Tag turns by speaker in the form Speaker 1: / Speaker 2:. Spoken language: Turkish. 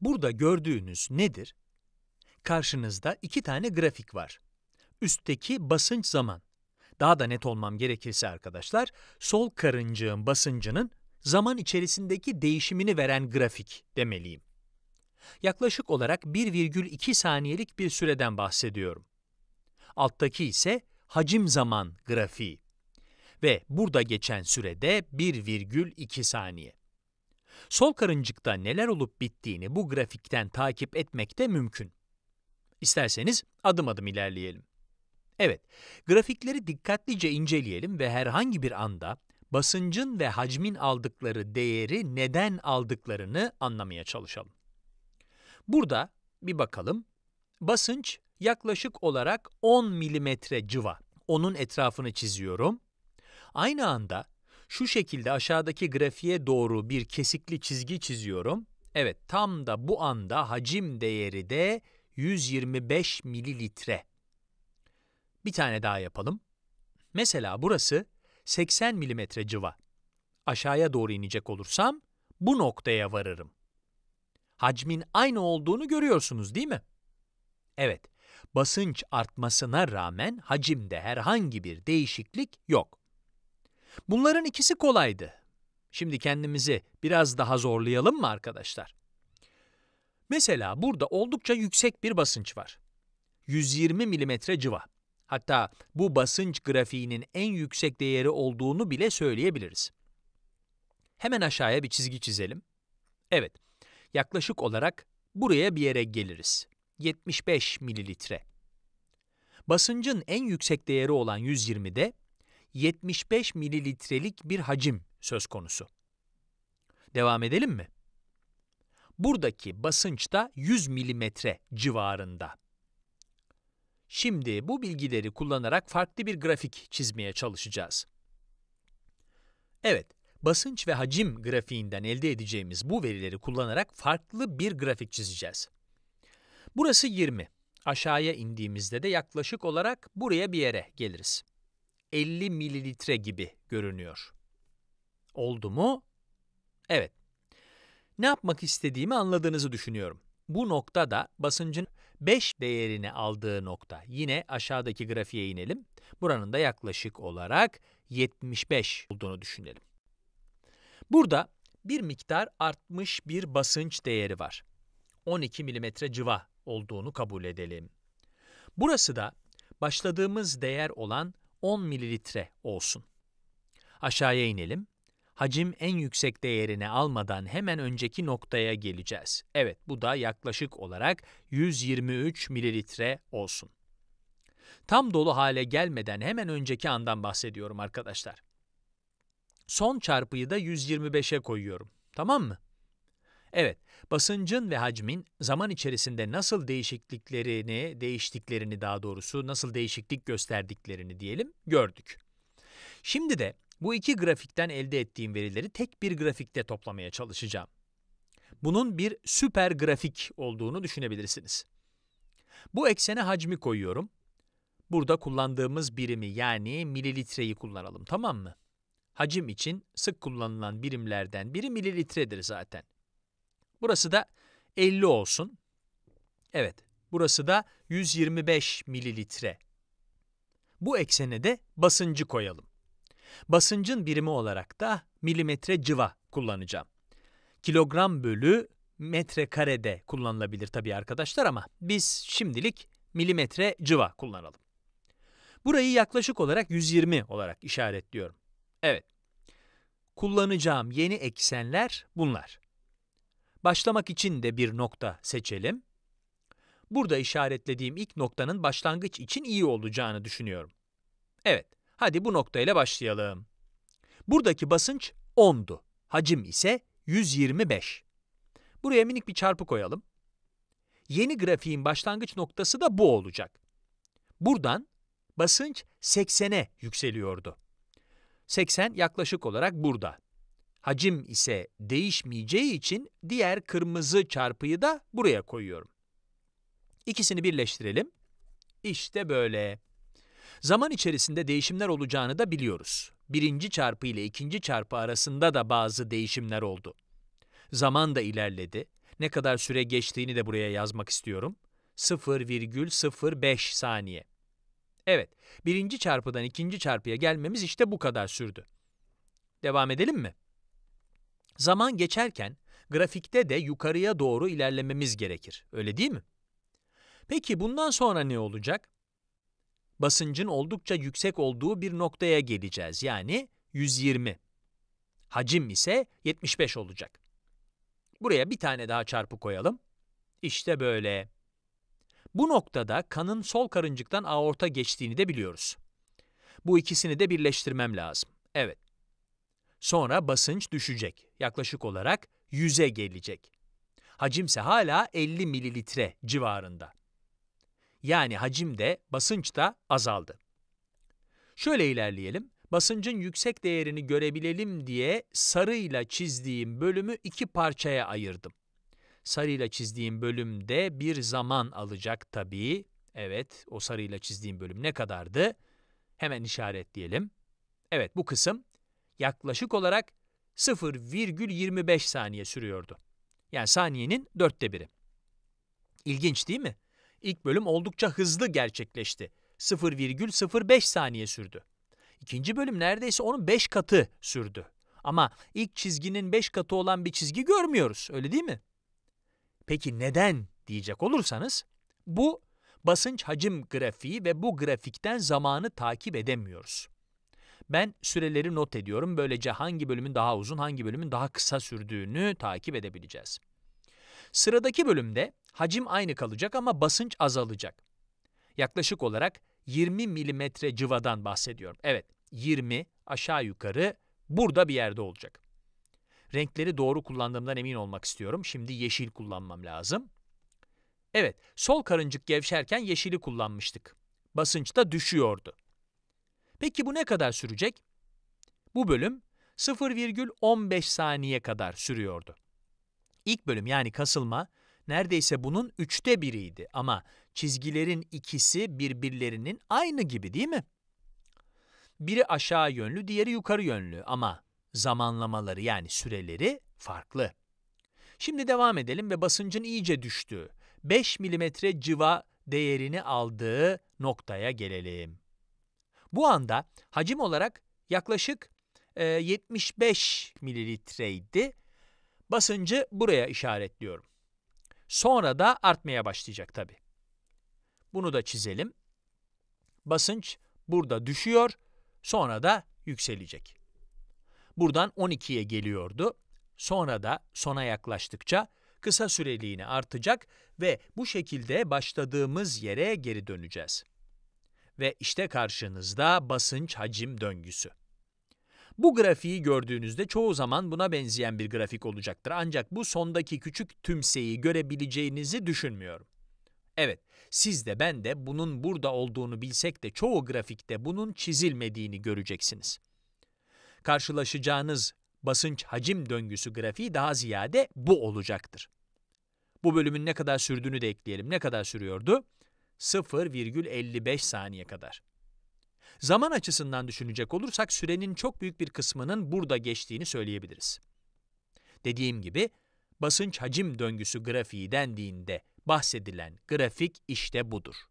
Speaker 1: Burada gördüğünüz nedir? Karşınızda iki tane grafik var. Üstteki basınç zaman. Daha da net olmam gerekirse arkadaşlar, sol karıncığın basıncının zaman içerisindeki değişimini veren grafik demeliyim. Yaklaşık olarak 1,2 saniyelik bir süreden bahsediyorum. Alttaki ise hacim zaman grafiği ve burada geçen sürede 1,2 saniye. Sol karıncıkta neler olup bittiğini bu grafikten takip etmek de mümkün. İsterseniz adım adım ilerleyelim. Evet, grafikleri dikkatlice inceleyelim ve herhangi bir anda basıncın ve hacmin aldıkları değeri neden aldıklarını anlamaya çalışalım. Burada bir bakalım. Basınç yaklaşık olarak 10 milimetre civa. Onun etrafını çiziyorum. Aynı anda şu şekilde aşağıdaki grafiğe doğru bir kesikli çizgi çiziyorum. Evet, tam da bu anda hacim değeri de 125 mililitre. Bir tane daha yapalım. Mesela burası 80 milimetre civa. Aşağıya doğru inecek olursam bu noktaya varırım. Hacmin aynı olduğunu görüyorsunuz değil mi? Evet, basınç artmasına rağmen hacimde herhangi bir değişiklik yok. Bunların ikisi kolaydı. Şimdi kendimizi biraz daha zorlayalım mı arkadaşlar? Mesela burada oldukça yüksek bir basınç var. 120 mm civa. Hatta bu basınç grafiğinin en yüksek değeri olduğunu bile söyleyebiliriz. Hemen aşağıya bir çizgi çizelim. Evet, yaklaşık olarak buraya bir yere geliriz. 75 mililitre. Basıncın en yüksek değeri olan 120'de 75 mililitrelik bir hacim söz konusu. Devam edelim mi? Buradaki basınç da 100 milimetre civarında. Şimdi bu bilgileri kullanarak farklı bir grafik çizmeye çalışacağız. Evet, basınç ve hacim grafiğinden elde edeceğimiz bu verileri kullanarak farklı bir grafik çizeceğiz. Burası 20. Aşağıya indiğimizde de yaklaşık olarak buraya bir yere geliriz. 50 mililitre gibi görünüyor. Oldu mu? Evet. Ne yapmak istediğimi anladığınızı düşünüyorum. Bu nokta da basıncın 5 değerini aldığı nokta. Yine aşağıdaki grafiğe inelim. Buranın da yaklaşık olarak 75 olduğunu düşünelim. Burada bir miktar artmış bir basınç değeri var. 12 mm civa olduğunu kabul edelim. Burası da başladığımız değer olan 10 mililitre olsun. Aşağıya inelim. Hacim en yüksek değerini almadan hemen önceki noktaya geleceğiz. Evet, bu da yaklaşık olarak 123 mililitre olsun. Tam dolu hale gelmeden hemen önceki andan bahsediyorum arkadaşlar. Son çarpıyı da 125'e koyuyorum. Tamam mı? Evet, basıncın ve hacmin zaman içerisinde nasıl değişikliklerini, değiştiklerini daha doğrusu nasıl değişiklik gösterdiklerini diyelim gördük. Şimdi de bu iki grafikten elde ettiğim verileri tek bir grafikte toplamaya çalışacağım. Bunun bir süper grafik olduğunu düşünebilirsiniz. Bu eksene hacmi koyuyorum. Burada kullandığımız birimi yani mililitreyi kullanalım tamam mı? Hacim için sık kullanılan birimlerden biri mililitredir zaten. Burası da 50 olsun. Evet, burası da 125 mililitre. Bu eksene de basıncı koyalım. Basıncın birimi olarak da milimetre civa kullanacağım. Kilogram bölü metre karede kullanılabilir tabii arkadaşlar ama biz şimdilik milimetre civa kullanalım. Burayı yaklaşık olarak 120 olarak işaretliyorum. Evet. Kullanacağım yeni eksenler bunlar. Başlamak için de bir nokta seçelim. Burada işaretlediğim ilk noktanın başlangıç için iyi olacağını düşünüyorum. Evet, hadi bu noktayla başlayalım. Buradaki basınç 10'du. Hacim ise 125. Buraya minik bir çarpı koyalım. Yeni grafiğin başlangıç noktası da bu olacak. Buradan basınç 80'e yükseliyordu. 80 yaklaşık olarak burada. Hacim ise değişmeyeceği için diğer kırmızı çarpıyı da buraya koyuyorum. İkisini birleştirelim. İşte böyle. Zaman içerisinde değişimler olacağını da biliyoruz. Birinci çarpı ile ikinci çarpı arasında da bazı değişimler oldu. Zaman da ilerledi. Ne kadar süre geçtiğini de buraya yazmak istiyorum. 0,05 saniye. Evet, birinci çarpıdan ikinci çarpıya gelmemiz işte bu kadar sürdü. Devam edelim mi? Zaman geçerken grafikte de yukarıya doğru ilerlememiz gerekir. Öyle değil mi? Peki bundan sonra ne olacak? Basıncın oldukça yüksek olduğu bir noktaya geleceğiz. Yani 120. Hacim ise 75 olacak. Buraya bir tane daha çarpı koyalım. İşte böyle. Bu noktada kanın sol karıncıktan aorta geçtiğini de biliyoruz. Bu ikisini de birleştirmem lazım. Evet, Sonra basınç düşecek. Yaklaşık olarak 100'e gelecek. Hacimse hala 50 mililitre civarında. Yani hacim de basınç da azaldı. Şöyle ilerleyelim. Basıncın yüksek değerini görebilelim diye sarıyla çizdiğim bölümü iki parçaya ayırdım. Sarıyla çizdiğim bölümde bir zaman alacak tabii. Evet, o sarıyla çizdiğim bölüm ne kadardı? Hemen işaretleyelim. Evet, bu kısım yaklaşık olarak 0,25 saniye sürüyordu. Yani saniyenin dörtte biri. İlginç değil mi? İlk bölüm oldukça hızlı gerçekleşti. 0,05 saniye sürdü. İkinci bölüm neredeyse onun 5 katı sürdü. Ama ilk çizginin 5 katı olan bir çizgi görmüyoruz, öyle değil mi? Peki neden diyecek olursanız, bu basınç hacim grafiği ve bu grafikten zamanı takip edemiyoruz. Ben süreleri not ediyorum. Böylece hangi bölümün daha uzun, hangi bölümün daha kısa sürdüğünü takip edebileceğiz. Sıradaki bölümde hacim aynı kalacak ama basınç azalacak. Yaklaşık olarak 20 milimetre civadan bahsediyorum. Evet, 20 aşağı yukarı burada bir yerde olacak. Renkleri doğru kullandığımdan emin olmak istiyorum. Şimdi yeşil kullanmam lazım. Evet, sol karıncık gevşerken yeşili kullanmıştık. Basınç da düşüyordu. Peki bu ne kadar sürecek? Bu bölüm 0,15 saniye kadar sürüyordu. İlk bölüm yani kasılma neredeyse bunun üçte biriydi ama çizgilerin ikisi birbirlerinin aynı gibi değil mi? Biri aşağı yönlü, diğeri yukarı yönlü ama zamanlamaları yani süreleri farklı. Şimdi devam edelim ve basıncın iyice düştüğü 5 milimetre civa değerini aldığı noktaya gelelim. Bu anda hacim olarak yaklaşık e, 75 mililitreydi. Basıncı buraya işaretliyorum. Sonra da artmaya başlayacak tabi. Bunu da çizelim. Basınç burada düşüyor, sonra da yükselecek. Buradan 12'ye geliyordu. Sonra da sona yaklaştıkça kısa süreliğine artacak ve bu şekilde başladığımız yere geri döneceğiz ve işte karşınızda basınç hacim döngüsü. Bu grafiği gördüğünüzde çoğu zaman buna benzeyen bir grafik olacaktır ancak bu sondaki küçük tümseyi görebileceğinizi düşünmüyorum. Evet, siz de ben de bunun burada olduğunu bilsek de çoğu grafikte bunun çizilmediğini göreceksiniz. Karşılaşacağınız basınç hacim döngüsü grafiği daha ziyade bu olacaktır. Bu bölümün ne kadar sürdüğünü de ekleyelim. Ne kadar sürüyordu? 0,55 saniye kadar. Zaman açısından düşünecek olursak sürenin çok büyük bir kısmının burada geçtiğini söyleyebiliriz. Dediğim gibi basınç hacim döngüsü grafiği dendiğinde bahsedilen grafik işte budur.